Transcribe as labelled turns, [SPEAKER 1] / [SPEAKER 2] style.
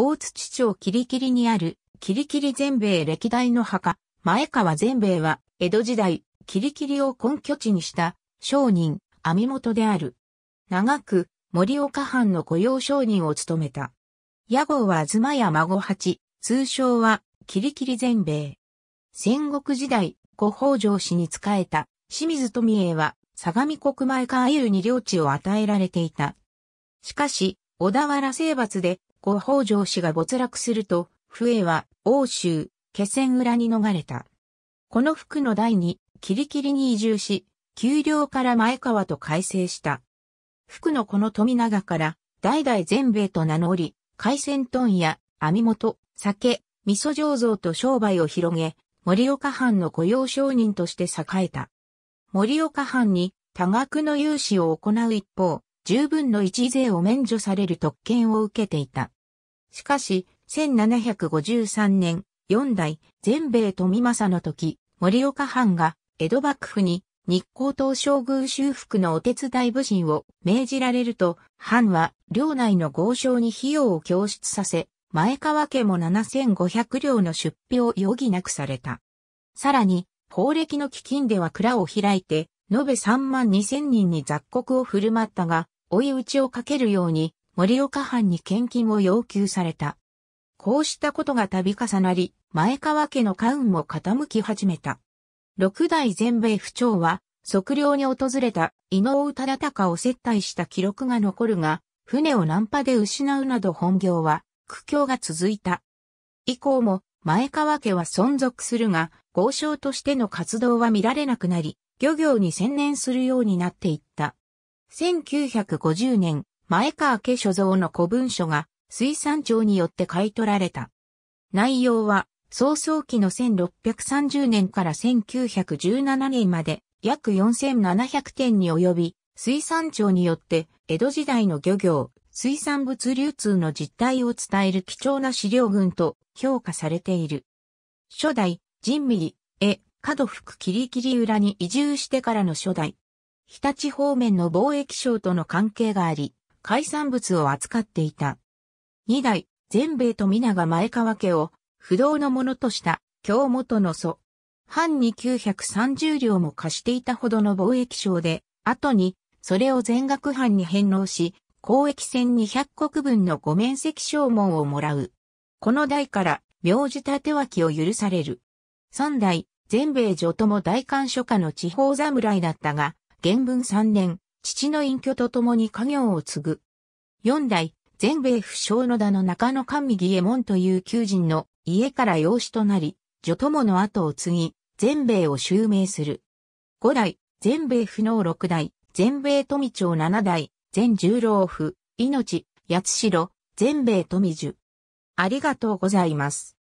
[SPEAKER 1] 大津町キリキリにある、キリキリ全米歴代の墓、前川全米は、江戸時代、キリキリを根拠地にした、商人、網元である。長く、森岡藩の雇用商人を務めた。屋号は妻や孫八、通称は、キリキリ全米。戦国時代、小北条氏に仕えた、清水富江は、相模国前川うに領地を与えられていた。しかし、小田原征伐で、後北条氏が没落すると、笛は欧州、気仙裏に逃れた。この服の代に、キリキリに移住し、丘陵から前川と改正した。服のこの富永から、代々全米と名乗り、海鮮豚や網元、酒、味噌醸造と商売を広げ、盛岡藩の雇用商人として栄えた。盛岡藩に多額の融資を行う一方、十分の一税を免除される特権を受けていた。しかし、1753年、四代、全米富正の時、森岡藩が、江戸幕府に、日光東照宮修復のお手伝い武神を命じられると、藩は、領内の豪商に費用を供出させ、前川家も7500両の出費を余儀なくされた。さらに、法暦の基金では蔵を開いて、延べ3万2000人に雑穀を振る舞ったが、追い打ちをかけるように、森岡藩に献金を要求された。こうしたことが度重なり、前川家の家運も傾き始めた。六代全米府長は、測量に訪れた伊能忠敬を接待した記録が残るが、船を難破で失うなど本業は苦境が続いた。以降も前川家は存続するが、豪商としての活動は見られなくなり、漁業に専念するようになっていっ1950年、前川家所蔵の古文書が水産庁によって買い取られた。内容は、早々期の1630年から1917年まで約4700点に及び、水産庁によって江戸時代の漁業、水産物流通の実態を伝える貴重な資料群と評価されている。初代、人ミリ、絵、角福キリキリ裏に移住してからの初代、日立方面の貿易商との関係があり、海産物を扱っていた。二代、全米と皆が前川家を不動のものとした京本の祖。藩に930両も貸していたほどの貿易商で、後にそれを全額藩に返納し、公益船200国分のご面積証文をもらう。この代から名字立脇を許される。三代、全米女とも大官所下の地方侍だったが、元文三年、父の隠居と共に家業を継ぐ。四代、全米不詳の田の中野神義右衛門という求人の家から養子となり、女友の後を継ぎ、全米を襲名する。五代、全米不能六代、全米富町七代、全十郎府、命、八代、全米富樹。ありがとうございます。